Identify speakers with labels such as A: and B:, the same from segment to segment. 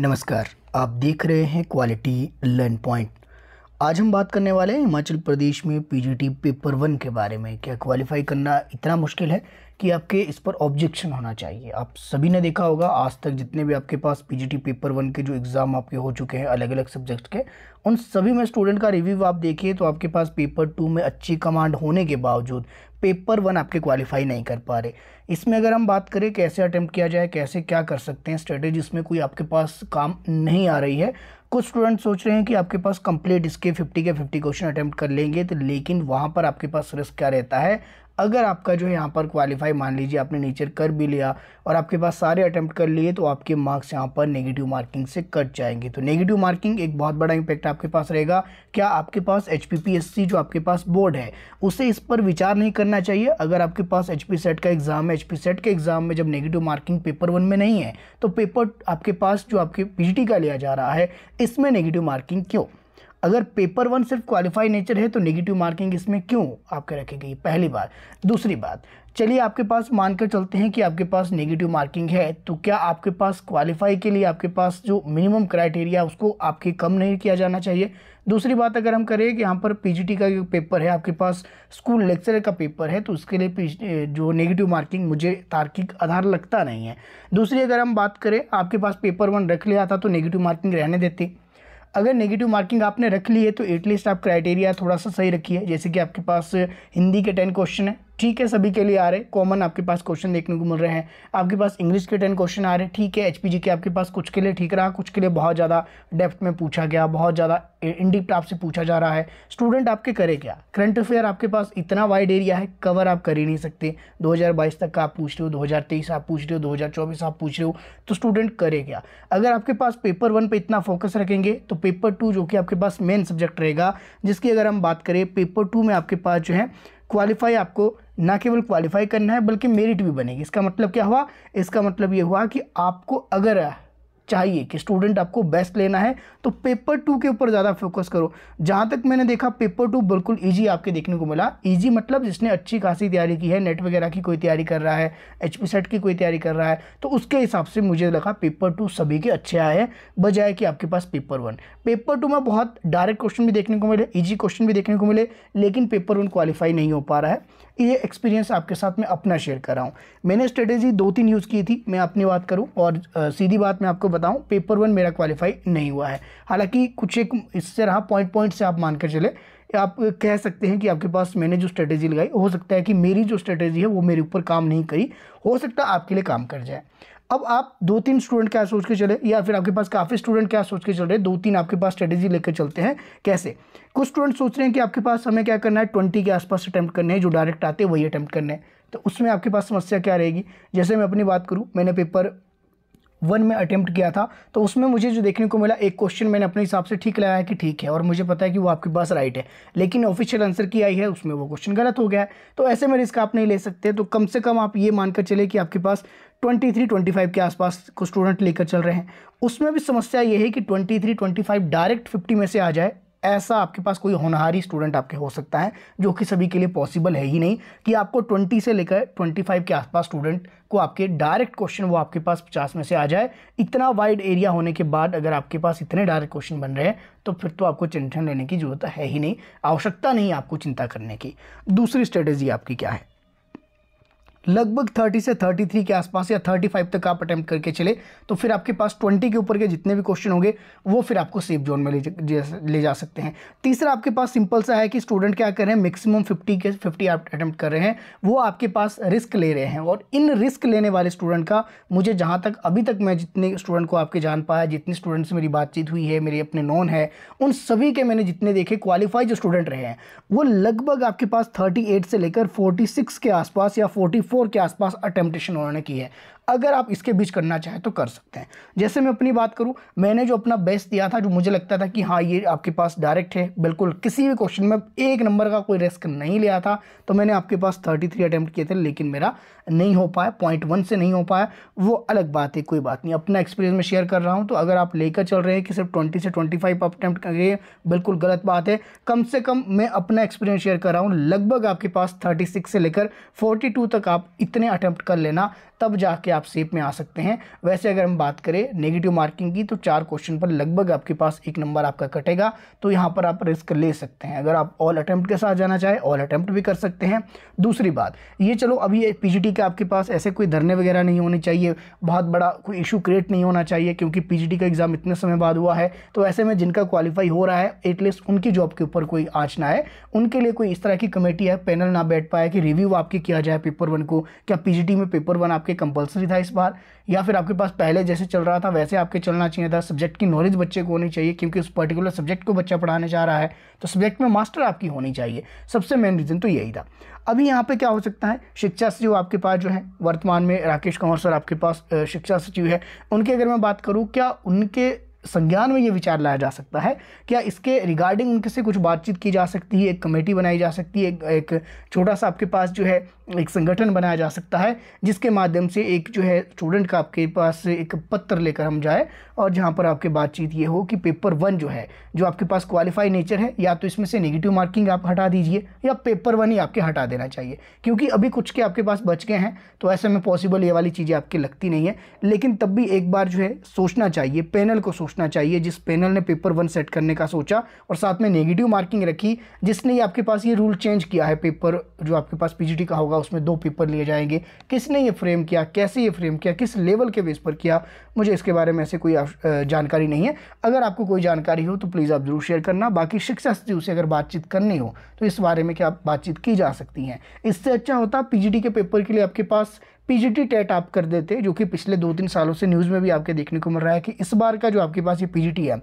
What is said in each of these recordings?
A: नमस्कार आप देख रहे हैं क्वालिटी लर्न पॉइंट आज हम बात करने वाले हैं हिमाचल प्रदेश में पीजीटी पेपर वन के बारे में क्या क्वालिफाई करना इतना मुश्किल है कि आपके इस पर ऑब्जेक्शन होना चाहिए आप सभी ने देखा होगा आज तक जितने भी आपके पास पीजीटी पेपर वन के जो एग्ज़ाम आपके हो चुके हैं अलग अलग सब्जेक्ट के उन सभी में स्टूडेंट का रिव्यू आप देखिए तो आपके पास पेपर टू में अच्छी कमांड होने के बावजूद पेपर वन आपके क्वालिफाई नहीं कर पा रहे इसमें अगर हम बात करें कैसे अटैम्प्ट किया जाए कैसे क्या कर सकते हैं स्ट्रेटेजी इसमें कोई आपके पास काम नहीं आ रही है कुछ स्टूडेंट सोच रहे हैं कि आपके पास कंप्लीट इसके 50 के 50 क्वेश्चन अटैम्प्ट कर लेंगे तो लेकिन वहाँ पर आपके पास रिस्क क्या रहता है अगर आपका जो है यहाँ पर क्वालिफाई मान लीजिए आपने नेचर कर भी लिया और आपके पास सारे अटैम्प्ट कर लिए तो आपके मार्क्स यहाँ पर नेगेटिव मार्किंग से कट जाएंगे तो नेगेटिव मार्किंग एक बहुत बड़ा इम्पैक्ट आपके पास रहेगा क्या आपके पास एच जो आपके पास बोर्ड है उसे इस पर विचार नहीं करना चाहिए अगर आपके पास एच सेट का एग्ज़ाम है एच सेट के एग्ज़ाम में जब नेगेटिव मार्किंग पेपर वन में नहीं है तो पेपर आपके पास जो आपके पी का लिया जा रहा है इसमें नेगेटिव मार्किंग क्यों अगर पेपर वन सिर्फ क्वालिफाई नेचर है तो नेगेटिव मार्किंग इसमें क्यों आपके गई पहली बात दूसरी बात चलिए आपके पास मानकर चलते हैं कि आपके पास नेगेटिव मार्किंग है तो क्या आपके पास क्वालिफाई के लिए आपके पास जो मिनिमम क्राइटेरिया उसको आपके कम नहीं किया जाना चाहिए दूसरी बात अगर हम करें कि यहाँ पर पीजीटी का पेपर है आपके पास स्कूल लेक्चर का पेपर है तो उसके लिए जो नेगेटिव मार्किंग मुझे तार्किक आधार लगता नहीं है दूसरी अगर हम बात करें आपके पास पेपर वन रख लिया था तो नेगेटिव मार्किंग रहने देती अगर नेगेटिव मार्किंग आपने रख ली है तो एटलीस्ट आप क्राइटेरिया थोड़ा सा सही रखिए जैसे कि आपके पास हिंदी के टेन क्वेश्चन हैं ठीक है सभी के लिए आ रहे कॉमन आपके पास क्वेश्चन देखने को मिल रहे हैं आपके पास इंग्लिश के टेन क्वेश्चन आ रहे ठीक है एचपीजी के आपके पास कुछ के लिए ठीक रहा कुछ के लिए बहुत ज़्यादा डेप्थ में पूछा गया बहुत ज़्यादा इंडिप्ट आपसे पूछा जा रहा है स्टूडेंट आपके करे क्या करंट अफेयर आपके पास इतना वाइड एरिया है कवर आप कर ही नहीं सकते दो तक का आप पूछ रहे हो दो आप पूछ रहे हो दो आप पूछ रहे हो तो स्टूडेंट करे क्या अगर आपके पास पेपर वन पर इतना फोकस रखेंगे तो पेपर टू जो कि आपके पास मेन सब्जेक्ट रहेगा जिसकी अगर हम बात करें पेपर टू में आपके पास जो है क्वालिफाई आपको ना केवल क्वालिफाई करना है बल्कि मेरिट भी बनेगी इसका मतलब क्या हुआ इसका मतलब ये हुआ कि आपको अगर चाहिए कि स्टूडेंट आपको बेस्ट लेना है तो पेपर टू के ऊपर ज़्यादा फोकस करो जहाँ तक मैंने देखा पेपर टू बिल्कुल ईजी आपके देखने को मिला ईजी मतलब जिसने अच्छी खासी तैयारी की है नेट वगैरह की कोई तैयारी कर रहा है एच सेट की कोई तैयारी कर रहा है तो उसके हिसाब से मुझे लगा पेपर टू सभी के अच्छे आए हैं बजाय कि आपके पास पेपर वन पेपर टू में बहुत डायरेक्ट क्वेश्चन भी देखने को मिले ईजी क्वेश्चन भी देखने को मिले लेकिन पेपर वन क्वालिफाई नहीं हो पा रहा है ये एक्सपीरियंस आपके साथ मैं अपना शेयर कर रहा हूँ मैंने स्ट्रेटेजी दो तीन यूज़ की थी मैं अपनी बात करूँ और सीधी बात मैं आपको बताऊँ पेपर वन मेरा क्वालिफाई नहीं हुआ है हालांकि कुछ एक इससे रहा पॉइंट पॉइंट से आप मानकर चले आप कह सकते हैं कि आपके पास मैंने जो स्ट्रेटेजी लगाई हो सकता है कि मेरी जो स्ट्रेटेजी है वो मेरे ऊपर काम नहीं करी हो सकता आपके लिए काम कर जाए अब आप दो तीन स्टूडेंट क्या सोच के चले या फिर आपके पास काफ़ी स्टूडेंट क्या सोच के चल रहे दो तीन आपके पास स्ट्रेटेजी लेकर चलते हैं कैसे कुछ स्टूडेंट सोच रहे हैं कि आपके पास हमें क्या करना है ट्वेंटी के आसपास अटैम्प्ट करने हैं जो डायरेक्ट आते हैं वही अटैम्प्ट करने हैं तो उसमें आपके पास समस्या क्या रहेगी जैसे मैं अपनी बात करूँ मैंने पेपर वन में अटेम्प्ट किया था तो उसमें मुझे जो देखने को मिला एक क्वेश्चन मैंने अपने हिसाब से ठीक लगाया कि ठीक है और मुझे पता है कि वो आपके पास राइट है लेकिन ऑफिशियल आंसर की आई है उसमें वो क्वेश्चन गलत हो गया है तो ऐसे में रिस्क आप नहीं ले सकते तो कम से कम आप ये मानकर चले कि आपके पास 23, 25 के आसपास को स्टूडेंट लेकर चल रहे हैं उसमें भी समस्या ये है कि 23, 25 डायरेक्ट 50 में से आ जाए ऐसा आपके पास कोई होनहारी स्टूडेंट आपके हो सकता है जो कि सभी के लिए पॉसिबल है ही नहीं कि आपको ट्वेंटी से लेकर ट्वेंटी फाइव के आसपास स्टूडेंट को आपके डायरेक्ट क्वेश्चन वो आपके पास पचास में से आ जाए इतना वाइड एरिया होने के बाद अगर आपके पास इतने डायरेक्ट क्वेश्चन बन रहे हैं तो फिर तो आपको टेंशन लेने की जरूरत है ही नहीं आवश्यकता नहीं आपको चिंता करने की दूसरी स्ट्रेटेजी आपकी क्या है लगभग 30 से 33 के आसपास या 35 तक आप अटैम्प्ट करके चले तो फिर आपके पास 20 के ऊपर के जितने भी क्वेश्चन होंगे वो फिर आपको सेफ जोन में ले जा, ले जा सकते हैं तीसरा आपके पास सिंपल सा है कि स्टूडेंट क्या कर रहे हैं मैक्सिमम 50 के 50 आप अटैम्प्ट कर रहे हैं वो आपके पास रिस्क ले रहे हैं और इन रिस्क लेने वाले स्टूडेंट का मुझे जहाँ तक अभी तक मैं जितने स्टूडेंट को आपके जान पाया जितने स्टूडेंट से मेरी बातचीत हुई है मेरे अपने नॉन है उन सभी के मैंने जितने देखे क्वालिफाइड जो स्टूडेंट रहे हैं वो लगभग आपके पास थर्टी से लेकर फोर्टी के आसपास या फोर्टी के आसपास अटेम्पटेशन उन्होंने की है अगर आप इसके बीच करना चाहें तो कर सकते हैं जैसे मैं अपनी बात करूँ मैंने जो अपना बेस्ट दिया था जो मुझे लगता था कि हाँ ये आपके पास डायरेक्ट है बिल्कुल किसी भी क्वेश्चन में एक नंबर का कोई रिस्क नहीं लिया था तो मैंने आपके पास थर्टी थ्री अटैम्प्ट किए थे लेकिन मेरा नहीं हो पाया पॉइंट वन से नहीं हो पाया वो अलग बात है कोई बात नहीं अपना एक्सपीरियंस मैं शेयर कर रहा हूँ तो अगर आप लेकर चल रहे हैं कि सिर्फ ट्वेंटी से ट्वेंटी फाइव अटैम्प्ट करिए बिल्कुल गलत बात है कम से कम मैं अपना एक्सपीरियंस शेयर कर रहा हूँ लगभग आपके पास थर्टी सिक्स से लेकर फोर्टी टू तक आप इतने अटैम्प्ट कर लेना तब जाके आप सेप में आ सकते हैं वैसे अगर हम बात करें नेगेटिव मार्किंग की तो चार क्वेश्चन पर लगभग आपके पास एक नंबर आपका कटेगा तो यहाँ पर आप रिस्क ले सकते हैं अगर आप ऑल अटैम्प्ट के साथ जाना चाहें ऑल अटैम्प्ट भी कर सकते हैं दूसरी बात ये चलो अभी पीजीटी के आपके पास ऐसे कोई धरने वगैरह नहीं होने चाहिए बहुत बड़ा कोई इशू क्रिएट नहीं होना चाहिए क्योंकि पीजीटी का एग्ज़ाम इतने समय बाद हुआ है तो ऐसे में जिनका क्वालिफाई हो रहा है एटलीस्ट उनकी जॉब के ऊपर कोई आँच ना है उनके लिए कोई इस तरह की कमेटी है पैनल ना बैठ पाए कि रिव्यू आपके किया जाए पेपर वन को क्या पीजीटी में पेपर वन आपके के कंपलसरी था इस बार या फिर आपके पास पहले जैसे चल रहा था वैसे आपके चलना चाहिए था सब्जेक्ट की नॉलेज बच्चे को होनी चाहिए क्योंकि उस पर्टिकुलर सब्जेक्ट को बच्चा पढ़ाने जा रहा है तो सब्जेक्ट में मास्टर आपकी होनी चाहिए सबसे मेन रीज़न तो यही था अभी यहाँ पे क्या हो सकता है शिक्षा सचिव आपके पास जो है वर्तमान में राकेश कंवर सर आपके पास शिक्षा सचिव है उनकी अगर मैं बात करूँ क्या उनके संज्ञान में ये विचार लाया जा सकता है क्या इसके रिगार्डिंग उनके से कुछ बातचीत की जा सकती है एक कमेटी बनाई जा सकती है एक छोटा सा आपके पास जो है एक संगठन बनाया जा सकता है जिसके माध्यम से एक जो है स्टूडेंट का आपके पास एक पत्र लेकर हम जाए और जहाँ पर आपके बातचीत ये हो कि पेपर वन जो है जो आपके पास क्वालिफाई नेचर है या तो इसमें से नेगेटिव मार्किंग आप हटा दीजिए या पेपर वन ही आपके हटा देना चाहिए क्योंकि अभी कुछ के आपके पास बच गए हैं तो ऐसे में पॉसिबल ये वाली चीज़ें आपकी लगती नहीं है लेकिन तब भी एक बार जो है सोचना चाहिए पैनल को सोचना चाहिए जिस पैनल ने पेपर वन सेट करने का सोचा और साथ में नेगेटिव मार्किंग रखी जिसने आपके पास ये रूल चेंज किया है पेपर जो आपके पास पी का होगा होगा उसमें दो पेपर लिए जाएंगे किसने ये फ्रेम किया कैसे ये फ्रेम किया किस लेवल के बेस पर किया मुझे इसके बारे में ऐसे कोई जानकारी नहीं है अगर आपको कोई जानकारी हो तो प्लीज़ आप ज़रूर शेयर करना बाकी शिक्षा सचिव से अगर बातचीत करनी हो तो इस बारे में क्या बातचीत की जा सकती हैं इससे अच्छा होता पी के पेपर के लिए आपके पास पीजीटी टेट आप कर देते जो कि पिछले दो तीन सालों से न्यूज़ में भी आपके देखने को मिल रहा है कि इस बार का जो आपके पास ये पीजीटी है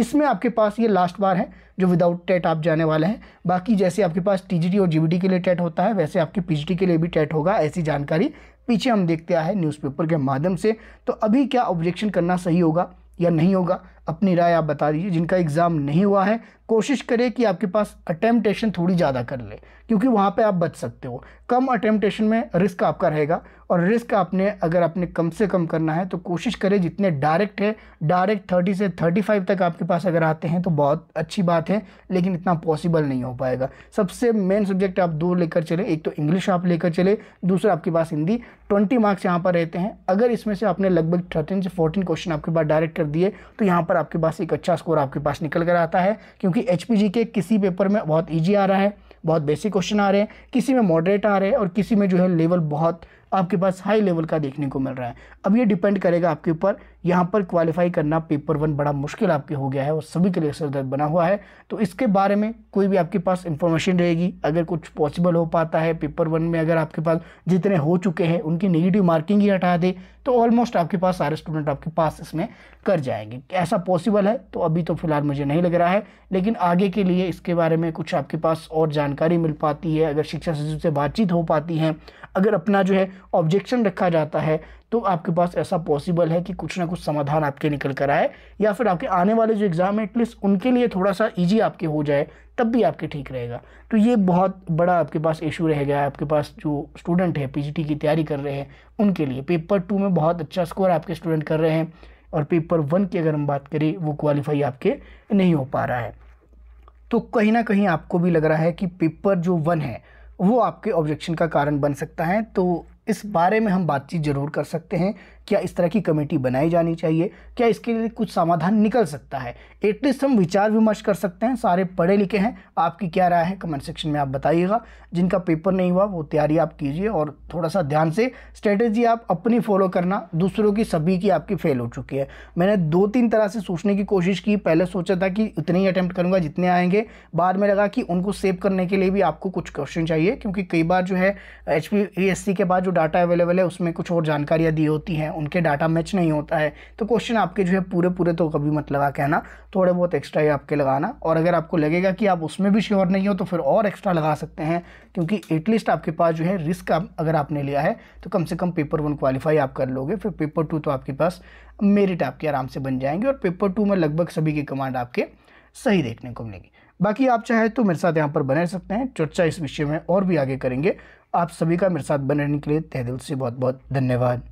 A: इसमें आपके पास ये लास्ट बार है जो विदाउट टेट आप जाने वाले हैं बाकी जैसे आपके पास टी और जी के लिए टेट होता है वैसे आपके पी के लिए भी टेट होगा ऐसी जानकारी पीछे हम देखते आए न्यूज़पेपर के माध्यम से तो अभी क्या ऑब्जेक्शन करना सही होगा या नहीं होगा अपनी राय आप बता दीजिए जिनका एग्ज़ाम नहीं हुआ है कोशिश करें कि आपके पास अटेम्पटेशन थोड़ी ज़्यादा कर ले क्योंकि वहाँ पे आप बच सकते हो कम अटेम्पटेशन में रिस्क आपका रहेगा और रिस्क आपने अगर आपने कम से कम करना है तो कोशिश करें जितने डायरेक्ट है डायरेक्ट थर्टी से थर्टी फाइव तक आपके पास अगर आते हैं तो बहुत अच्छी बात है लेकिन इतना पॉसिबल नहीं हो पाएगा सबसे मेन सब्जेक्ट आप दो लेकर चले एक तो इंग्लिश आप लेकर चले दूसरा आपके पास हिंदी ट्वेंटी मार्क्स यहाँ पर रहते हैं अगर इसमें से आपने लगभग थर्टीन से फोर्टीन क्वेश्चन आपके पास डायरेक्ट कर दिए तो यहाँ पर आपके पास एक अच्छा स्कोर आपके पास निकल कर आता है क्योंकि एच के किसी पेपर में बहुत ईजी आ रहा है बहुत बेसिक क्वेश्चन आ रहे हैं किसी में मॉडरेट आ रहे हैं और किसी में जो है लेवल बहुत आपके पास हाई लेवल का देखने को मिल रहा है अब ये डिपेंड करेगा आपके ऊपर यहाँ पर क्वालिफाई करना पेपर वन बड़ा मुश्किल आपके हो गया है और सभी के लिए सरदर्द बना हुआ है तो इसके बारे में कोई भी आपके पास इन्फॉर्मेशन रहेगी अगर कुछ पॉसिबल हो पाता है पेपर वन में अगर आपके पास जितने हो चुके हैं उनकी नेगेटिव मार्किंग ही हटा दे तो ऑलमोस्ट आपके पास सारे स्टूडेंट आपके पास इसमें कर जाएंगे ऐसा पॉसिबल है तो अभी तो फिलहाल मुझे नहीं लग रहा है लेकिन आगे के लिए इसके बारे में कुछ आपके पास और जानकारी मिल पाती है अगर शिक्षा सचिव से बातचीत हो पाती है अगर अपना जो है ऑब्जेक्शन रखा जाता है तो आपके पास ऐसा पॉसिबल है कि कुछ ना कुछ समाधान आपके निकल कर आए या फिर आपके आने वाले जो एग्ज़ाम है एटलीस्ट उनके लिए थोड़ा सा ईजी आपके हो जाए तब भी आपके ठीक रहेगा तो ये बहुत बड़ा आपके पास इशू रह गया है आपके पास जो स्टूडेंट है पीजीटी की तैयारी कर रहे हैं उनके लिए पेपर टू में बहुत अच्छा स्कोर आपके स्टूडेंट कर रहे हैं और पेपर वन की अगर हम बात करें वो क्वालिफाई आपके नहीं हो पा रहा है तो कहीं ना कहीं आपको भी लग रहा है कि पेपर जो वन है वो आपके ऑब्जेक्शन का कारण बन सकता है तो इस बारे में हम बातचीत ज़रूर कर सकते हैं क्या इस तरह की कमेटी बनाई जानी चाहिए क्या इसके लिए कुछ समाधान निकल सकता है एटलीस्ट हम विचार विमर्श कर सकते हैं सारे पढ़े लिखे हैं आपकी क्या राय है कमेंट सेक्शन में आप बताइएगा जिनका पेपर नहीं हुआ वो तैयारी आप कीजिए और थोड़ा सा ध्यान से स्ट्रेटेजी आप अपनी फॉलो करना दूसरों की सभी की आपकी फेल हो चुकी है मैंने दो तीन तरह से सोचने की कोशिश की पहले सोचा था कि उतने ही अटैम्प्ट करूँगा जितने आएंगे बाद में लगा कि उनको सेव करने के लिए भी आपको कुछ क्वेश्चन चाहिए क्योंकि कई बार जो है एच के बाद जो डाटा अवेलेबल है उसमें कुछ और जानकारियाँ दी होती हैं हैं उनके डाटा मैच नहीं होता है तो क्वेश्चन आपके जो है पूरे पूरे तो कभी मत लगा के आना थोड़े बहुत एक्स्ट्रा ही आपके लगाना और अगर आपको लगेगा कि आप उसमें भी श्योर नहीं हो तो फिर और एक्स्ट्रा लगा सकते हैं क्योंकि एटलीस्ट आपके पास जो है रिस्क आप अगर आपने लिया है तो कम से कम पेपर वन क्वालिफाई आप कर लोगे फिर पेपर टू तो आपके पास मेरिट आपके आराम से बन जाएंगे और पेपर टू में लगभग सभी की कमांड आपके सही देखने को मिलेगी बाकी आप चाहे तो मेरे साथ यहाँ पर बने सकते हैं चर्चा इस विषय में और भी आगे करेंगे आप सभी का मेरे साथ बने रहने के लिए तहदिल से बहुत बहुत धन्यवाद